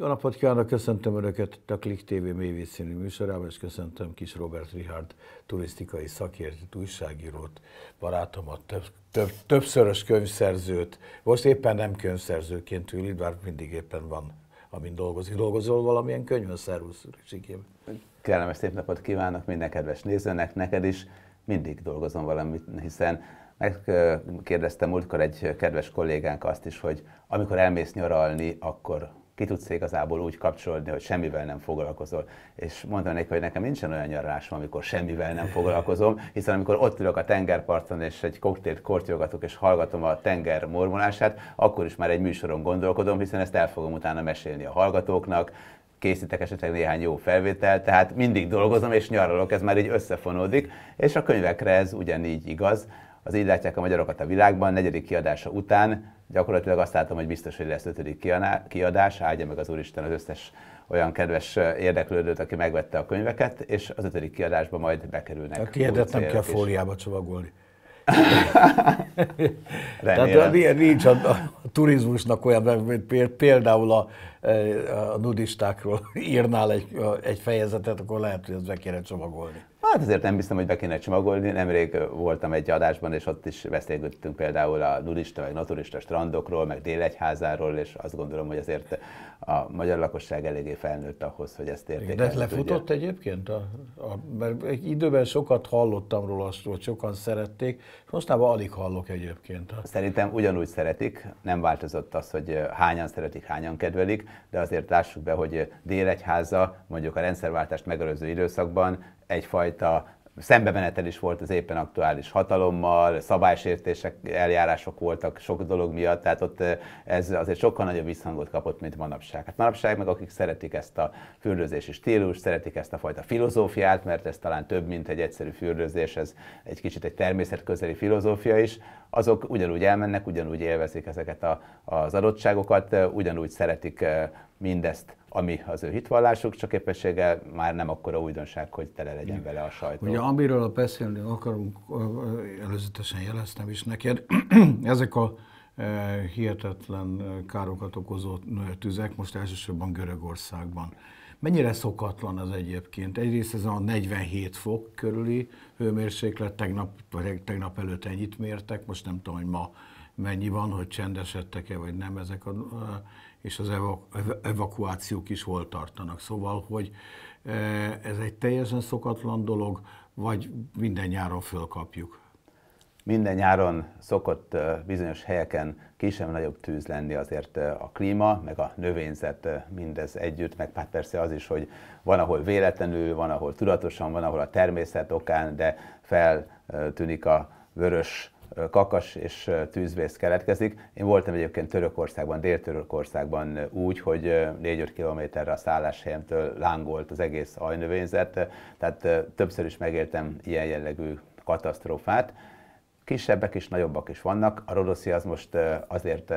Jó napot kívánok, köszöntöm Önöket a Klik TV mévészínű műsorában, és köszöntöm kis Robert Richard turisztikai szakértőt, újságírót, barátomat, töb- töb- többszörös könyvszerzőt. Most éppen nem könyvszerzőként ül, bár mindig éppen van, amin dolgozik. Dolgozol valamilyen könyvön, szervusz, Ricsikém? Kellemes szép napot kívánok minden kedves nézőnek, neked is. Mindig dolgozom valamit, hiszen megkérdeztem múltkor egy kedves kollégánk azt is, hogy amikor elmész nyaralni, akkor ki tudsz igazából úgy kapcsolni, hogy semmivel nem foglalkozol. És mondtam neki, hogy nekem nincsen olyan nyarásom, amikor semmivel nem foglalkozom, hiszen amikor ott ülök a tengerparton, és egy koktélt kortyogatok, és hallgatom a tenger mormolását, akkor is már egy műsoron gondolkodom, hiszen ezt el fogom utána mesélni a hallgatóknak, készítek esetleg néhány jó felvételt, tehát mindig dolgozom és nyaralok, ez már így összefonódik, és a könyvekre ez ugyanígy igaz. Az Így látják a magyarokat a világban negyedik kiadása után gyakorlatilag azt látom, hogy biztos, hogy lesz ötödik kiadás, áldja meg az Úristen az összes olyan kedves érdeklődőt, aki megvette a könyveket, és az ötödik kiadásba majd bekerülnek. Tehát tiédet nem kell fóliába csomagolni. Tehát nincs a, a turizmusnak olyan, mint például a a nudistákról írnál egy, egy fejezetet, akkor lehet, hogy ezt be kéne csomagolni. Hát azért nem hiszem, hogy be kéne csomagolni. Nemrég voltam egy adásban, és ott is beszélgettünk például a nudista, vagy naturista strandokról, meg délegyházáról, és azt gondolom, hogy azért a magyar lakosság eléggé felnőtt ahhoz, hogy ezt értékelni. De lefutott tudja. egyébként? A, a, mert egy időben sokat hallottam róla, azt, hogy sokan szerették, és mostanában alig hallok egyébként. Szerintem ugyanúgy szeretik, nem változott az, hogy hányan szeretik, hányan kedvelik de azért lássuk be, hogy Délegyháza mondjuk a rendszerváltást megelőző időszakban egyfajta szembemenetel is volt az éppen aktuális hatalommal, szabálysértések, eljárások voltak sok dolog miatt, tehát ott eh, ez azért sokkal nagyobb visszhangot kapott, mint manapság. Hát manapság meg akik szeretik ezt a fürdőzési stílus, szeretik ezt a fajta filozófiát, mert ez talán több, mint egy egyszerű fürdőzés, ez egy kicsit egy természetközeli filozófia is, azok ugyanúgy elmennek, ugyanúgy élvezik ezeket a, az adottságokat, eh, ugyanúgy szeretik eh, mindezt, ami az ő hitvallásuk, csak képessége már nem akkora újdonság, hogy tele legyen vele a sajtó. Ugye amiről a beszélni akarunk, előzetesen jeleztem is neked, ezek a hihetetlen károkat okozó tüzek, most elsősorban Görögországban. Mennyire szokatlan az egyébként? Egyrészt ez a 47 fok körüli hőmérséklet, tegnap, vagy tegnap előtt ennyit mértek, most nem tudom, hogy ma mennyi van, hogy csendesedtek-e vagy nem ezek, a, és az evakuációk is hol tartanak. Szóval, hogy ez egy teljesen szokatlan dolog, vagy minden nyáron fölkapjuk? Minden nyáron szokott bizonyos helyeken kisebb-nagyobb tűz lenni azért a klíma, meg a növényzet mindez együtt, meg hát persze az is, hogy van, ahol véletlenül, van, ahol tudatosan, van, ahol a természet okán, de feltűnik a vörös kakas és tűzvész keletkezik. Én voltam egyébként Törökországban, Dél-Törökországban úgy, hogy 4-5 kilométerre a szálláshelyemtől lángolt az egész ajnövényzet, tehát többször is megéltem ilyen jellegű katasztrófát. Kisebbek és nagyobbak is vannak. A rodoszi az most azért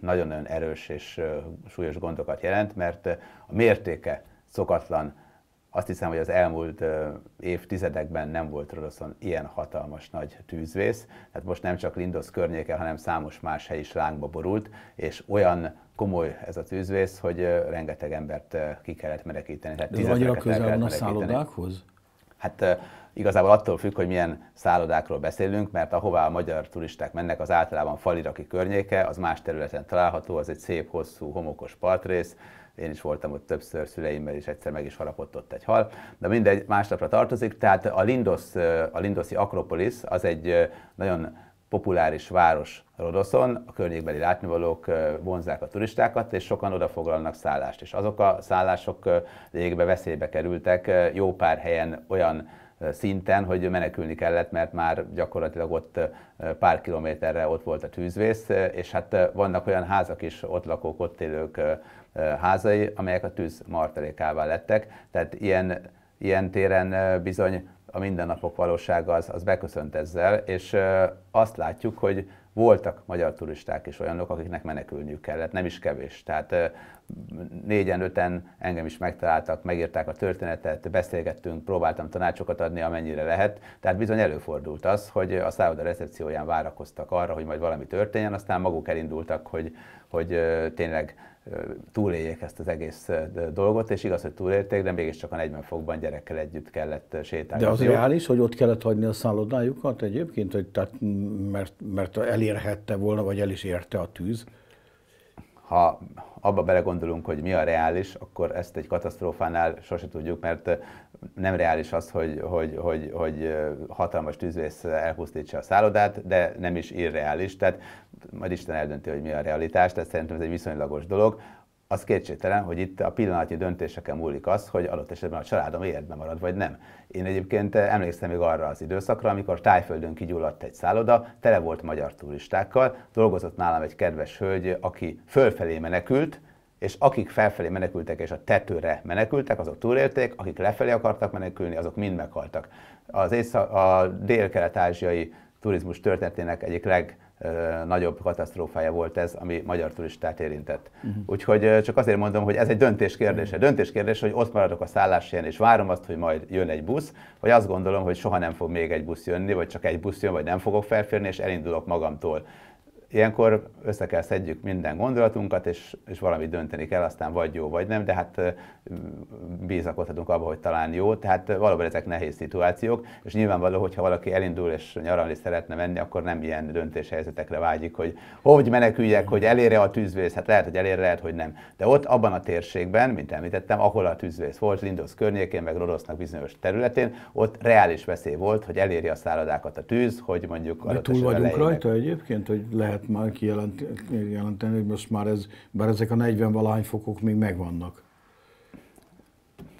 nagyon-nagyon erős és súlyos gondokat jelent, mert a mértéke szokatlan azt hiszem, hogy az elmúlt évtizedekben nem volt Rodoszon ilyen hatalmas nagy tűzvész. Tehát most nem csak Lindosz környéke, hanem számos más hely is lángba borult, és olyan komoly ez a tűzvész, hogy rengeteg embert ki kellett menekíteni. Tehát De annyira közel van a szállodákhoz? Hát igazából attól függ, hogy milyen szállodákról beszélünk, mert ahová a magyar turisták mennek, az általában faliraki környéke, az más területen található, az egy szép, hosszú, homokos partrész, én is voltam ott többször szüleimmel, és egyszer meg is harapott ott egy hal. De mindegy, másnapra tartozik. Tehát a, Lindos, a Lindoszi Akropolis az egy nagyon populáris város Rodoszon, a környékbeli látnivalók vonzák a turistákat, és sokan odafoglalnak szállást. És azok a szállások végbe veszélybe kerültek jó pár helyen olyan szinten, hogy menekülni kellett, mert már gyakorlatilag ott pár kilométerre ott volt a tűzvész, és hát vannak olyan házak is, ott lakók, ott élők, házai, amelyek a tűz martalékává lettek. Tehát ilyen, ilyen téren bizony a mindennapok valósága az, az beköszönt ezzel, és azt látjuk, hogy voltak magyar turisták is olyanok, akiknek menekülniük kellett, nem is kevés. Tehát négyen, öten engem is megtaláltak, megírták a történetet, beszélgettünk, próbáltam tanácsokat adni, amennyire lehet. Tehát bizony előfordult az, hogy a szálloda recepcióján várakoztak arra, hogy majd valami történjen, aztán maguk elindultak, hogy, hogy tényleg túléljék ezt az egész dolgot, és igaz, hogy túlélték, de mégiscsak a 40 fokban gyerekkel együtt kellett sétálni. De az reális, hogy ott kellett hagyni a szállodájukat egyébként, hogy tehát, mert, mert elérhette volna, vagy el is érte a tűz? ha abba belegondolunk, hogy mi a reális, akkor ezt egy katasztrófánál sose tudjuk, mert nem reális az, hogy, hogy, hogy, hogy hatalmas tűzvész elpusztítsa a szállodát, de nem is irreális. Tehát majd Isten eldönti, hogy mi a realitás, tehát szerintem ez egy viszonylagos dolog az kétségtelen, hogy itt a pillanatnyi döntéseken múlik az, hogy adott esetben a családom életben marad, vagy nem. Én egyébként emlékszem még arra az időszakra, amikor Tájföldön kigyulladt egy szálloda, tele volt magyar turistákkal, dolgozott nálam egy kedves hölgy, aki fölfelé menekült, és akik felfelé menekültek és a tetőre menekültek, azok túlélték, akik lefelé akartak menekülni, azok mind meghaltak. Az észak, a dél-kelet-ázsiai turizmus történetének egyik leg nagyobb katasztrófája volt ez, ami magyar turistát érintett. Uh-huh. Úgyhogy csak azért mondom, hogy ez egy döntés kérdése. Mhm. Döntés kérdése, hogy ott maradok a szálláshelyen, és várom azt, hogy majd jön egy busz, vagy azt gondolom, hogy soha nem fog még egy busz jönni, vagy csak egy busz jön, vagy nem fogok felférni, és elindulok magamtól ilyenkor össze kell szedjük minden gondolatunkat, és, és valami dönteni kell, aztán vagy jó, vagy nem, de hát bízakodhatunk abba, hogy talán jó, tehát valóban ezek nehéz szituációk, és nyilvánvaló, hogyha valaki elindul és nyaralni szeretne menni, akkor nem ilyen döntéshelyzetekre vágyik, hogy hogy meneküljek, hogy elére a tűzvész, hát lehet, hogy elére, lehet, hogy nem. De ott abban a térségben, mint említettem, ahol a tűzvész volt, lindos környékén, meg Rodosznak bizonyos területén, ott reális veszély volt, hogy eléri a szálladákat a tűz, hogy mondjuk... Túl vagyunk rajta egyébként, hogy lehet lehet már kijelent, kijelenteni, hogy most már ez, bár ezek a 40 valahány fokok még megvannak.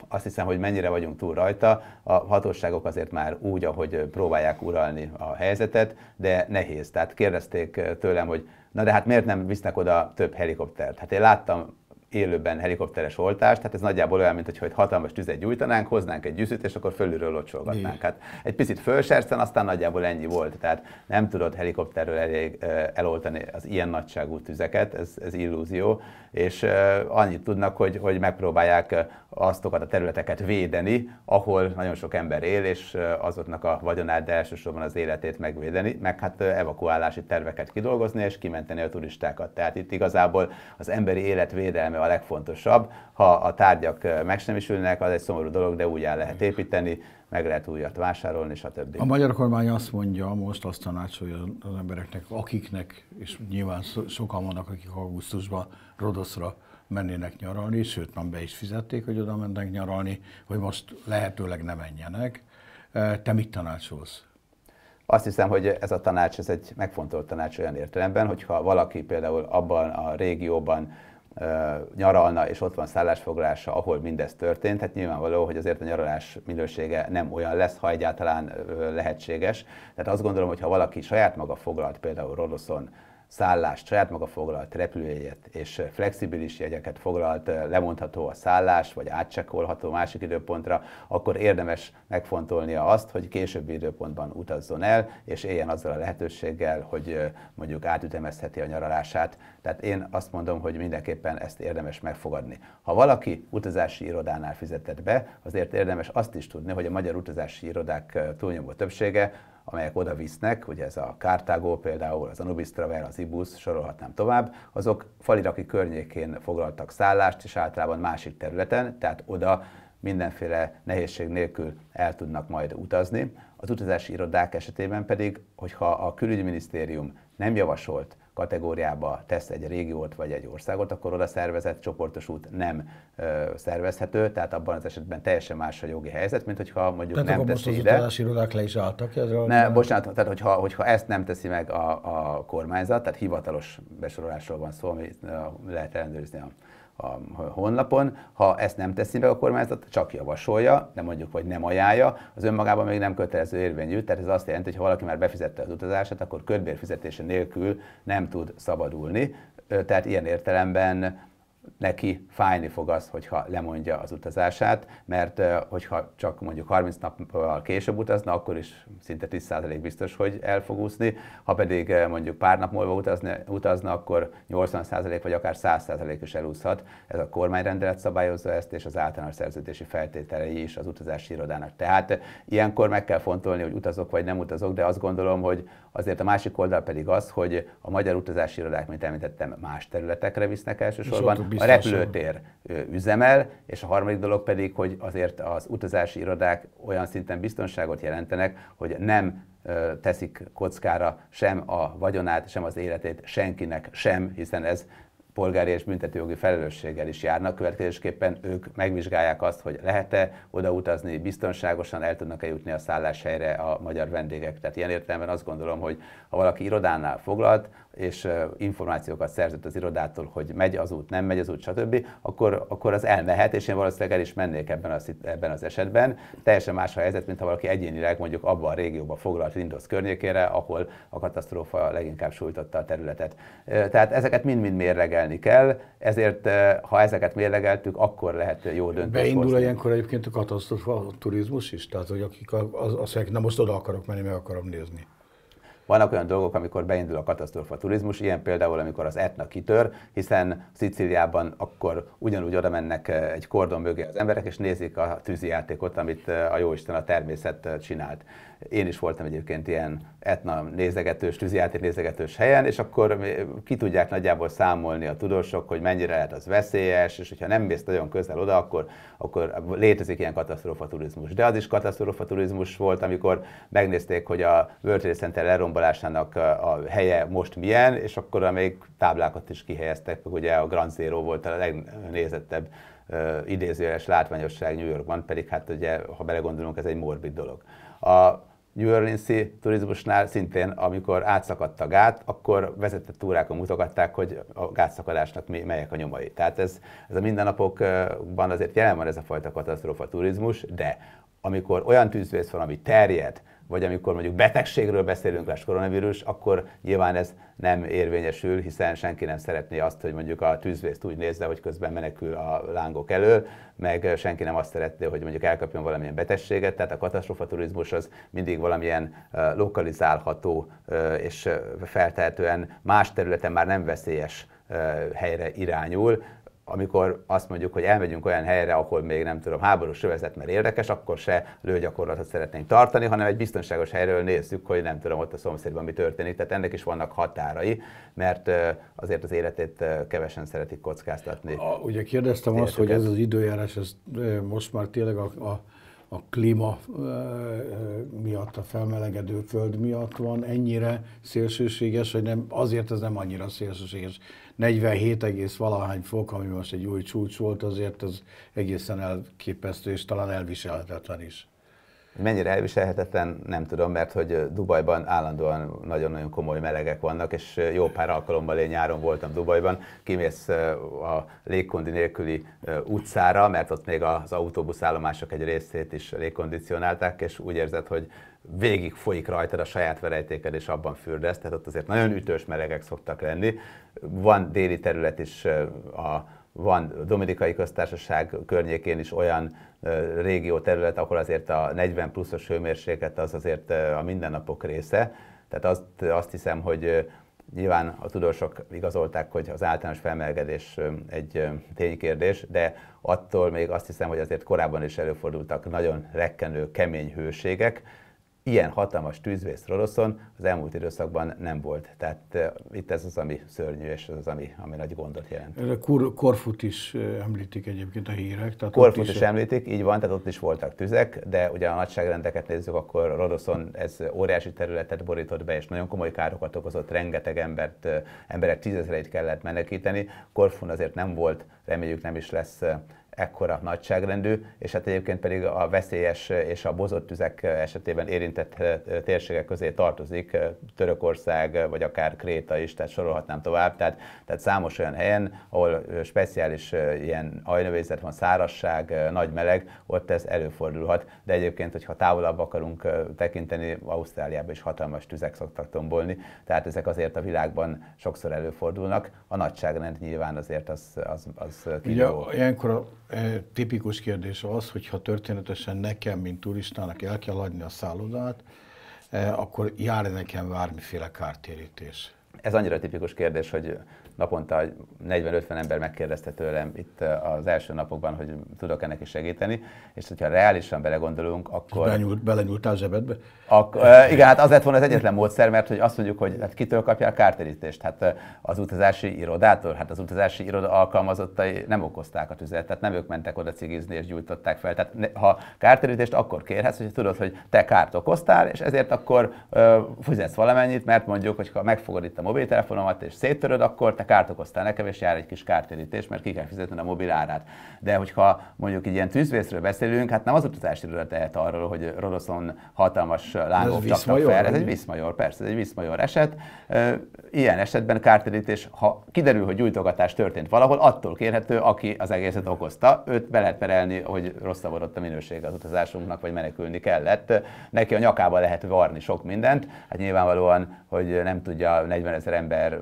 Azt hiszem, hogy mennyire vagyunk túl rajta. A hatóságok azért már úgy, ahogy próbálják uralni a helyzetet, de nehéz. Tehát kérdezték eh, tőlem, hogy na de hát miért nem visznek oda több helikoptert? Hát én láttam élőben helikopteres oltás, tehát ez nagyjából olyan, mint egy hatalmas tüzet gyújtanánk, hoznánk egy gyűszűt, és akkor fölülről locsolgatnánk. Hát egy picit fölserszen, aztán nagyjából ennyi volt. Tehát nem tudod helikopterről elég eloltani az ilyen nagyságú tüzeket, ez, ez illúzió, és annyit tudnak, hogy, hogy megpróbálják aztokat a területeket védeni, ahol nagyon sok ember él, és azoknak a vagyonát, de elsősorban az életét megvédeni, meg hát evakuálási terveket kidolgozni, és kimenteni a turistákat. Tehát itt igazából az emberi élet védelme a legfontosabb. Ha a tárgyak megsemmisülnek, az egy szomorú dolog, de úgy el lehet építeni, meg lehet újat vásárolni, stb. A magyar kormány azt mondja, most azt tanácsolja az embereknek, akiknek, és nyilván sokan vannak, akik augusztusban Rodoszra mennének nyaralni, sőt, már be is fizették, hogy oda mennek nyaralni, hogy most lehetőleg ne menjenek. Te mit tanácsolsz? Azt hiszem, hogy ez a tanács, ez egy megfontolt tanács olyan értelemben, hogyha valaki például abban a régióban nyaralna, és ott van szállásfoglalása, ahol mindez történt, hát nyilvánvaló, hogy azért a nyaralás minősége nem olyan lesz, ha egyáltalán lehetséges. Tehát azt gondolom, hogy ha valaki saját maga foglalt például Rodoszon szállást, saját maga foglalt repülőjegyet és flexibilis jegyeket foglalt, lemondható a szállás, vagy átcsekolható másik időpontra, akkor érdemes megfontolnia azt, hogy későbbi időpontban utazzon el, és éljen azzal a lehetőséggel, hogy mondjuk átütemezheti a nyaralását. Tehát én azt mondom, hogy mindenképpen ezt érdemes megfogadni. Ha valaki utazási irodánál fizetett be, azért érdemes azt is tudni, hogy a magyar utazási irodák túlnyomó többsége amelyek oda visznek, ugye ez a Kártágó például, az Anubis Travel, az Ibus, sorolhatnám tovább, azok faliraki környékén foglaltak szállást, és általában másik területen, tehát oda mindenféle nehézség nélkül el tudnak majd utazni. Az utazási irodák esetében pedig, hogyha a külügyminisztérium nem javasolt kategóriába tesz egy régiót vagy egy országot, akkor oda szervezett csoportos út nem ö, szervezhető, tehát abban az esetben teljesen más a jogi helyzet, mint hogyha mondjuk tehát nem teszi ide. Tehát irodák le is álltak Ne, bocsánat, tehát hogyha, hogyha ezt nem teszi meg a, a kormányzat, tehát hivatalos besorolásról van szó, ami lehet ellenőrizni a a honlapon. Ha ezt nem teszi meg a kormányzat, csak javasolja, de mondjuk, hogy nem ajánlja, az önmagában még nem kötelező érvényű, tehát ez azt jelenti, hogy ha valaki már befizette az utazását, akkor körbérfizetése nélkül nem tud szabadulni. Tehát ilyen értelemben neki fájni fog az, hogyha lemondja az utazását, mert hogyha csak mondjuk 30 nappal később utazna, akkor is szinte 10% biztos, hogy el fog úszni, ha pedig mondjuk pár nap múlva utazna, utazna akkor 80% vagy akár 100% is elúszhat. Ez a kormányrendelet szabályozza ezt, és az általános szerződési feltételei is az utazási irodának. Tehát ilyenkor meg kell fontolni, hogy utazok vagy nem utazok, de azt gondolom, hogy Azért a másik oldal pedig az, hogy a magyar utazási irodák, mint említettem, más területekre visznek elsősorban. A repülőtér üzemel, és a harmadik dolog pedig, hogy azért az utazási irodák olyan szinten biztonságot jelentenek, hogy nem teszik kockára sem a vagyonát, sem az életét senkinek sem, hiszen ez polgári és büntetőjogi felelősséggel is járnak, következésképpen ők megvizsgálják azt, hogy lehet-e odautazni, biztonságosan el tudnak-e jutni a szálláshelyre a magyar vendégek. Tehát ilyen értelemben azt gondolom, hogy ha valaki irodánál foglalt, és információkat szerzett az irodától, hogy megy az út, nem megy az út, stb., akkor, akkor az elmehet, és én valószínűleg el is mennék ebben az, ebben az esetben. Teljesen más a helyzet, mint ha valaki egyénileg mondjuk abban a régióban foglalt Windows környékére, ahol a katasztrófa leginkább sújtotta a területet. Tehát ezeket mind-mind mérlegelni kell, ezért ha ezeket mérlegeltük, akkor lehet jó döntés. Beindul hozni. ilyenkor egyébként a katasztrófa a turizmus is? Tehát, hogy akik az, az, az, nem most oda akarok menni, meg akarom nézni. Vannak olyan dolgok, amikor beindul a katasztrófa turizmus, ilyen például, amikor az Etna kitör, hiszen Szicíliában akkor ugyanúgy oda mennek eh, egy kordon mögé az emberek, és nézik a játékot, amit eh, a jóisten a természet eh, csinált. Én is voltam egyébként ilyen etna nézegetős, tűzijáték nézegetős helyen, és akkor ki tudják nagyjából számolni a tudósok, hogy mennyire lehet az veszélyes, és hogyha nem mész nagyon közel oda, akkor, akkor létezik ilyen katasztrófa turizmus. De az is katasztrófa turizmus volt, amikor megnézték, hogy a World Trade Center kilábalásának a helye most milyen, és akkor még táblákat is kihelyeztek, ugye a Grand Zero volt a legnézettebb idézőjeles látványosság New Yorkban, pedig hát ugye, ha belegondolunk, ez egy morbid dolog. A New orleans turizmusnál szintén, amikor átszakadt a gát, akkor vezetett túrákon mutogatták, hogy a gátszakadásnak mi, melyek a nyomai. Tehát ez, ez a mindennapokban azért jelen van ez a fajta katasztrófa turizmus, de amikor olyan tűzvész van, ami terjed, vagy amikor mondjuk betegségről beszélünk, lesz koronavírus, akkor nyilván ez nem érvényesül, hiszen senki nem szeretné azt, hogy mondjuk a tűzvészt úgy nézze, hogy közben menekül a lángok elől, meg senki nem azt szeretné, hogy mondjuk elkapjon valamilyen betegséget, tehát a katasztrofaturizmus az mindig valamilyen lokalizálható és feltehetően más területen már nem veszélyes helyre irányul, amikor azt mondjuk, hogy elmegyünk olyan helyre, ahol még nem tudom, háborús övezet, mert érdekes, akkor se lőgyakorlatot szeretnénk tartani, hanem egy biztonságos helyről nézzük, hogy nem tudom, ott a szomszédban mi történik. Tehát ennek is vannak határai, mert azért az életét kevesen szeretik kockáztatni. A, ugye kérdeztem azt, hogy ez az időjárás, ez most már tényleg a, a a klíma miatt, a felmelegedő föld miatt van ennyire szélsőséges, vagy nem, azért ez nem annyira szélsőséges. 47 egész valahány fok, ami most egy új csúcs volt, azért az egészen elképesztő, és talán elviselhetetlen is. Mennyire elviselhetetlen, nem tudom, mert hogy Dubajban állandóan nagyon-nagyon komoly melegek vannak, és jó pár alkalommal én nyáron voltam Dubajban, kimész a légkondi nélküli utcára, mert ott még az autóbuszállomások egy részét is légkondicionálták, és úgy érzed, hogy végig folyik rajtad a saját verejtéked, és abban fürdesz, tehát ott azért nagyon ütős melegek szoktak lenni. Van déli terület is a van Dominikai Köztársaság környékén is olyan régió terület, ahol azért a 40 pluszos hőmérséklet az azért a mindennapok része. Tehát azt, azt hiszem, hogy nyilván a tudósok igazolták, hogy az általános felmelegedés egy ténykérdés, de attól még azt hiszem, hogy azért korábban is előfordultak nagyon rekkenő, kemény hőségek, ilyen hatalmas tűzvész Roroszon az elmúlt időszakban nem volt. Tehát itt ez az, ami szörnyű, és ez az, ami, ami nagy gondot jelent. Korfut is említik egyébként a hírek. Tehát Korfut is, is említik, így van, tehát ott is voltak tüzek, de ugye a nagyságrendeket nézzük, akkor Roroszon ez óriási területet borított be, és nagyon komoly károkat okozott, rengeteg embert, emberek tízezreit kellett menekíteni. Korfun azért nem volt, reméljük nem is lesz ekkora nagyságrendű, és hát egyébként pedig a veszélyes és a bozott tüzek esetében érintett eh, térségek közé tartozik eh, Törökország, eh, vagy akár Kréta is, tehát sorolhatnám tovább. Tehát, tehát számos olyan helyen, ahol speciális ilyen ajnövézet van, szárasság, nagy meleg, ott ez előfordulhat. De egyébként, hogyha távolabb akarunk tekinteni, Ausztráliában is hatalmas tüzek szoktak tombolni, tehát ezek azért a világban sokszor előfordulnak. A nagyságrend nyilván azért az, az, az kínáló. ilyenkor a Tipikus kérdés az, hogy ha történetesen nekem, mint turistának el kell adni a szállodát, akkor jár -e nekem bármiféle kártérítés? Ez annyira tipikus kérdés, hogy naponta 40-50 ember megkérdezte tőlem itt eh, az első napokban, hogy tudok ennek is segíteni, és hogyha reálisan belegondolunk, akkor... Belenyúlt, belenyúltál zsebedbe? Ak, eh, igen, hát az lett volna az egyetlen módszer, mert hogy azt mondjuk, hogy hát kitől a kártérítést? Hát eh, az utazási irodától? Hát az utazási iroda alkalmazottai nem okozták a tüzet, tehát nem ők mentek oda cigizni és gyújtották fel. Tehát ne, ha kártérítést, akkor kérhetsz, hogy tudod, hogy te kárt okoztál, és ezért akkor uh, fizetsz valamennyit, mert mondjuk, hogy ha megfogod itt a mobiltelefonomat és széttöröd, akkor te kárt okoztál nekem, és jár egy kis kártérítés, mert ki kell fizetni a mobil árát. De hogyha mondjuk egy ilyen tűzvészről beszélünk, hát nem az utazási iroda tehet arról, hogy Rodoszon hatalmas lángok csaptak fel. Ez egy viszmajor, persze, ez egy viszmajor eset. Ilyen esetben kártérítés, ha kiderül, hogy gyújtogatás történt valahol, attól kérhető, aki az egészet okozta. Őt be lehet perelni, hogy volt a minőség az utazásunknak, vagy menekülni kellett. Neki a nyakába lehet varni sok mindent. Hát nyilvánvalóan, hogy nem tudja 40 ezer ember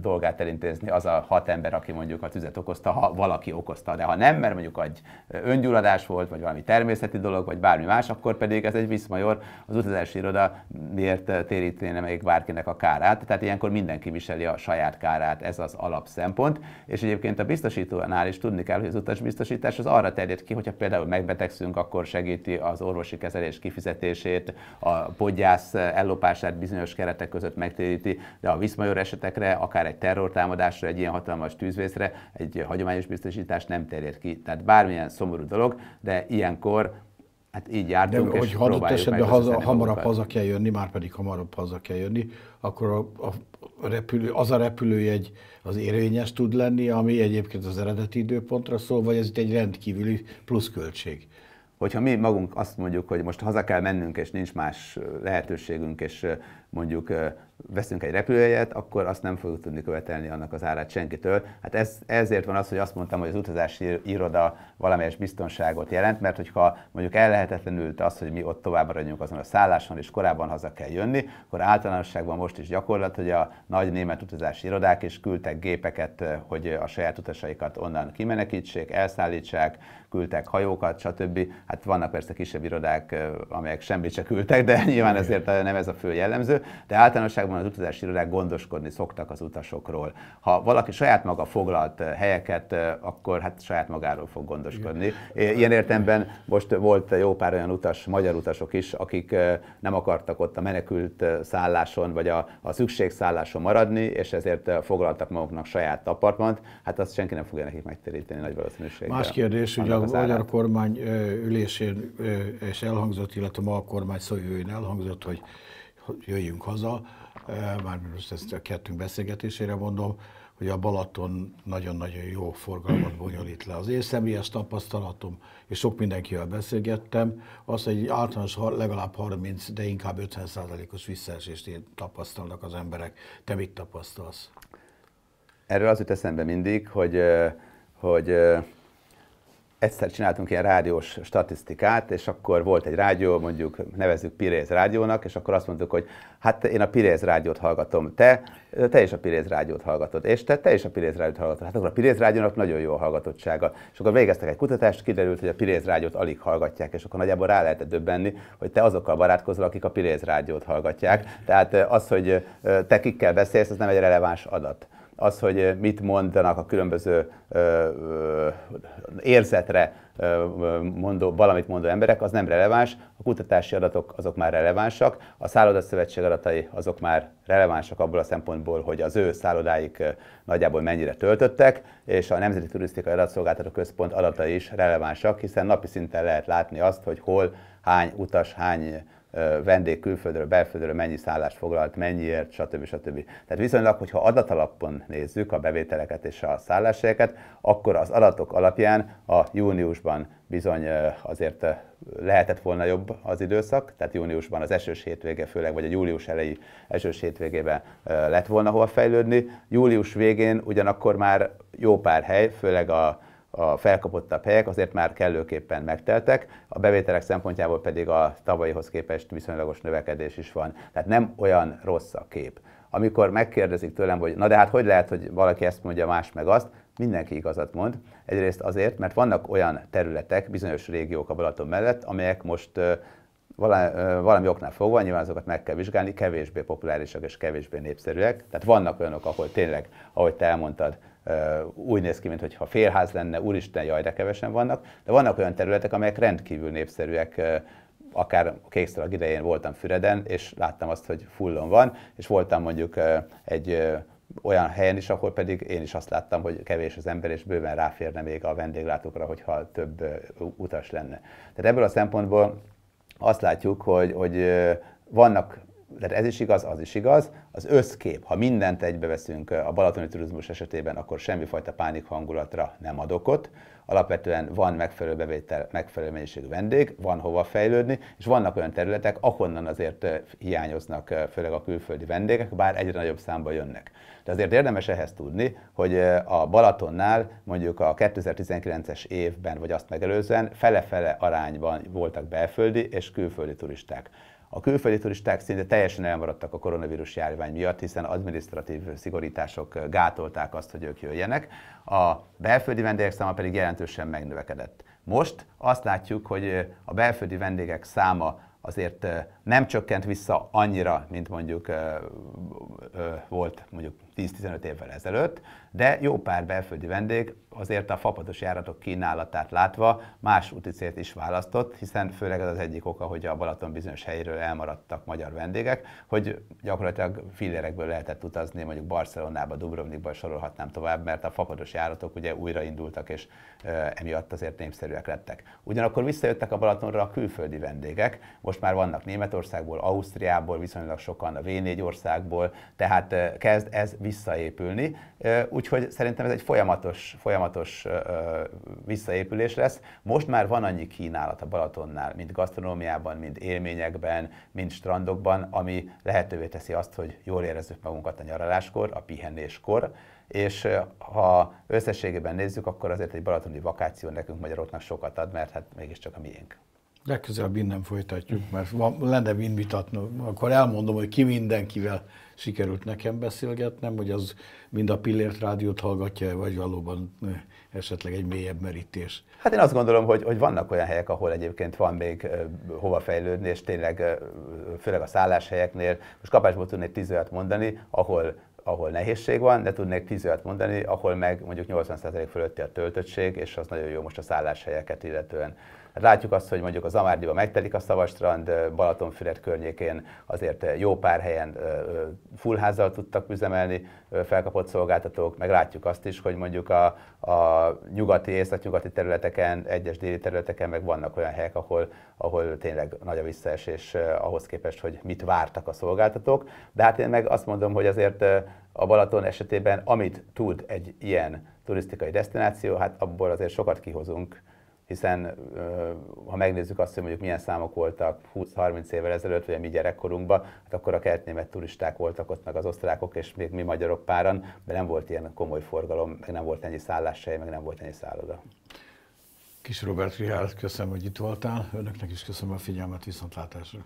dolgát elindítani, elintézni az a hat ember, aki mondjuk a tüzet okozta, ha valaki okozta. De ha nem, mert mondjuk egy öngyulladás volt, vagy valami természeti dolog, vagy bármi más, akkor pedig ez egy viszmajor, az utazási iroda miért térítene meg bárkinek a kárát. Tehát ilyenkor mindenki viseli a saját kárát, ez az alapszempont. És egyébként a biztosítónál is tudni kell, hogy az utasbiztosítás az arra terjed ki, hogyha például megbetegszünk, akkor segíti az orvosi kezelés kifizetését, a podgyász ellopását bizonyos keretek között megtéríti, de a viszmajor esetekre akár egy terrortámadás, támadásra, egy ilyen hatalmas tűzvészre egy hagyományos biztosítás nem terjed ki. Tehát bármilyen szomorú dolog, de ilyenkor Hát így jártunk, De, és hogy adott esetben haza, hamarabb magukat. haza kell jönni, már pedig hamarabb haza kell jönni, akkor a, a repülő, az a repülőjegy az érvényes tud lenni, ami egyébként az eredeti időpontra szól, vagy ez itt egy rendkívüli pluszköltség? Hogyha mi magunk azt mondjuk, hogy most haza kell mennünk, és nincs más lehetőségünk, és mondjuk veszünk egy repülőjegyet, akkor azt nem fogjuk tudni követelni annak az árát senkitől. Hát ez, ezért van az, hogy azt mondtam, hogy az utazási iroda valamelyes biztonságot jelent, mert hogyha mondjuk ellehetetlenült az, hogy mi ott tovább maradjunk azon a szálláson, és korábban haza kell jönni, akkor általánosságban most is gyakorlat, hogy a nagy német utazási irodák is küldtek gépeket, hogy a saját utasaikat onnan kimenekítsék, elszállítsák, küldtek hajókat, stb. Hát vannak persze kisebb irodák, amelyek semmit se küldtek, de nyilván ezért nem ez a fő jellemző de általánosságban az utazási irodák gondoskodni szoktak az utasokról. Ha valaki saját maga foglalt eh, helyeket, eh, akkor hát saját magáról fog gondoskodni. Ilyen értemben most volt jó pár olyan utas, magyar utasok is, akik eh, nem akartak ott a menekült szálláson, vagy a, a szükségszálláson maradni, és ezért foglaltak maguknak saját apartmant. Hát azt senki nem fogja nekik megteríteni nagy valószínűséggel. Más kérdés, hogy a magyar kormány ülésén és elhangzott, illetve ma a kormány szójőjén elhangzott, hogy jöjjünk haza, eh, már most ezt a kettünk beszélgetésére mondom, hogy a Balaton nagyon-nagyon jó forgalmat bonyolít le. Az én személyes tapasztalatom, és sok mindenkivel beszélgettem, az, hogy egy általános legalább 30, de inkább 50 os visszaesést tapasztalnak az emberek. Te mit tapasztalsz? Erről az jut eszembe mindig, hogy, eh, hogy eh, egyszer csináltunk ilyen rádiós statisztikát, és akkor volt egy rádió, mondjuk nevezzük Piréz rádiónak, és akkor azt mondtuk, hogy hát én a Piréz rádiót hallgatom, te, te is a Piréz rádiót hallgatod, és te, te is a Piréz rádiót hallgatod. Hát akkor a Piréz rádiónak nagyon jó a hallgatottsága. És akkor végeztek egy kutatást, kiderült, hogy a Piréz rádiót alig hallgatják, és akkor nagyjából rá lehetett döbbenni, hogy te azokkal barátkozol, akik a Piréz rádiót hallgatják. Tehát az, hogy te kikkel beszélsz, az nem egy releváns adat az, hogy eh, mit mondanak a különböző eh, eh, érzetre mondó, valamit mondó emberek, az nem releváns, a kutatási adatok azok már relevánsak, a szállodaszövetség adatai azok már relevánsak abból a szempontból, hogy az ő szállodáik nagyjából mennyire töltöttek, és a Nemzeti Turisztikai Adatszolgáltató Központ adatai is relevánsak, hiszen napi szinten lehet látni azt, hogy hol, hány utas, hány vendég külföldről, belföldről mennyi szállást foglalt, mennyiért, stb. stb. Tehát viszonylag, hogyha adatalapon nézzük a bevételeket és a szálláshelyeket, akkor az adatok alapján a júniusban bizony azért lehetett volna jobb az időszak, tehát júniusban az esős hétvége főleg, vagy a július elejé esős hétvégében lett volna hova fejlődni. Július végén ugyanakkor már jó pár hely, főleg a a felkapottabb helyek azért már kellőképpen megteltek, a bevételek szempontjából pedig a tavalyihoz képest viszonylagos növekedés is van. Tehát nem olyan rossz a kép. Amikor megkérdezik tőlem, hogy na de hát hogy lehet, hogy valaki ezt mondja, más meg azt, mindenki igazat mond. Egyrészt azért, mert vannak olyan területek, bizonyos régiók a Balaton mellett, amelyek most valami oknál fogva, nyilván azokat meg kell vizsgálni, kevésbé populárisak és kevésbé népszerűek. Tehát vannak olyanok, ahol tényleg, ahogy te elmondtad, úgy néz ki, mintha félház lenne, úristen, jaj, de kevesen vannak, de vannak olyan területek, amelyek rendkívül népszerűek, akár a idején voltam Füreden, és láttam azt, hogy fullon van, és voltam mondjuk egy olyan helyen is, ahol pedig én is azt láttam, hogy kevés az ember, és bőven ráférne még a vendéglátókra, hogyha több utas lenne. Tehát ebből a szempontból azt látjuk, hogy, hogy vannak tehát ez is igaz, az is igaz. Az összkép, ha mindent egybeveszünk a balatoni turizmus esetében, akkor semmifajta pánik hangulatra nem ad okot. Alapvetően van megfelelő bevétel, megfelelő mennyiségű vendég, van hova fejlődni, és vannak olyan területek, ahonnan azért hiányoznak főleg a külföldi vendégek, bár egyre nagyobb számba jönnek. De azért érdemes ehhez tudni, hogy a Balatonnál mondjuk a 2019-es évben, vagy azt megelőzően fele-fele arányban voltak belföldi és külföldi turisták. A külföldi turisták szinte teljesen elmaradtak a koronavírus járvány miatt, hiszen adminisztratív szigorítások gátolták azt, hogy ők jöjjenek. A belföldi vendégek száma pedig jelentősen megnövekedett. Most azt látjuk, hogy a belföldi vendégek száma azért nem csökkent vissza annyira, mint mondjuk volt mondjuk 10-15 évvel ezelőtt, de jó pár belföldi vendég azért a fapados járatok kínálatát látva más célt is választott, hiszen főleg ez az egyik oka, hogy a Balaton bizonyos helyről elmaradtak magyar vendégek, hogy gyakorlatilag fillérekből lehetett utazni, mondjuk Barcelonába, Dubrovnikba sorolhatnám tovább, mert a fapados járatok ugye újraindultak, és emiatt azért népszerűek lettek. Ugyanakkor visszajöttek a Balatonra a külföldi vendégek, most már vannak Németországból, Ausztriából, viszonylag sokan a V4 országból, tehát kezd ez visszaépülni. Úgyhogy szerintem ez egy folyamatos, folyamatos visszaépülés lesz. Most már van annyi kínálat a Balatonnál, mint gasztronómiában, mint élményekben, mint strandokban, ami lehetővé teszi azt, hogy jól érezzük magunkat a nyaraláskor, a pihenéskor, és ha összességében nézzük, akkor azért egy balatoni vakáció nekünk magyaroknak sokat ad, mert hát mégiscsak a miénk. Legközelebb innen folytatjuk, mert van, lenne mind vitatnom. Akkor elmondom, hogy ki mindenkivel sikerült nekem beszélgetnem, hogy az mind a Pillért Rádiót hallgatja, vagy valóban esetleg egy mélyebb merítés. Hát én azt gondolom, hogy, hogy vannak olyan helyek, ahol egyébként van még hova fejlődni, és tényleg főleg a szálláshelyeknél, most kapásból tudnék tíz olyat mondani, ahol ahol nehézség van, de tudnék 10 olyat mondani, ahol meg mondjuk 80% fölötti a töltöttség, és az nagyon jó most a szálláshelyeket illetően. Látjuk azt, hogy mondjuk az Amárdiba megtelik a Szavastrand, Balatonfüred környékén azért jó pár helyen fullházzal tudtak üzemelni felkapott szolgáltatók, meg látjuk azt is, hogy mondjuk a, a nyugati, észak-nyugati területeken, egyes déli területeken meg vannak olyan helyek, ahol, ahol tényleg nagy a visszaesés ahhoz képest, hogy mit vártak a szolgáltatók. De hát én meg azt mondom, hogy azért a Balaton esetében, amit tud egy ilyen turisztikai destináció, hát abból azért sokat kihozunk, hiszen ha megnézzük azt, hogy mondjuk milyen számok voltak 20-30 évvel ezelőtt, vagy a mi gyerekkorunkban, hát akkor a kertnémet turisták voltak ott, meg az osztrákok, és még mi magyarok páran, de nem volt ilyen komoly forgalom, meg nem volt ennyi szálláshely, meg nem volt ennyi szálloda. Kis Robert Rihár, köszönöm, hogy itt voltál. Önöknek is köszönöm a figyelmet, viszontlátásra.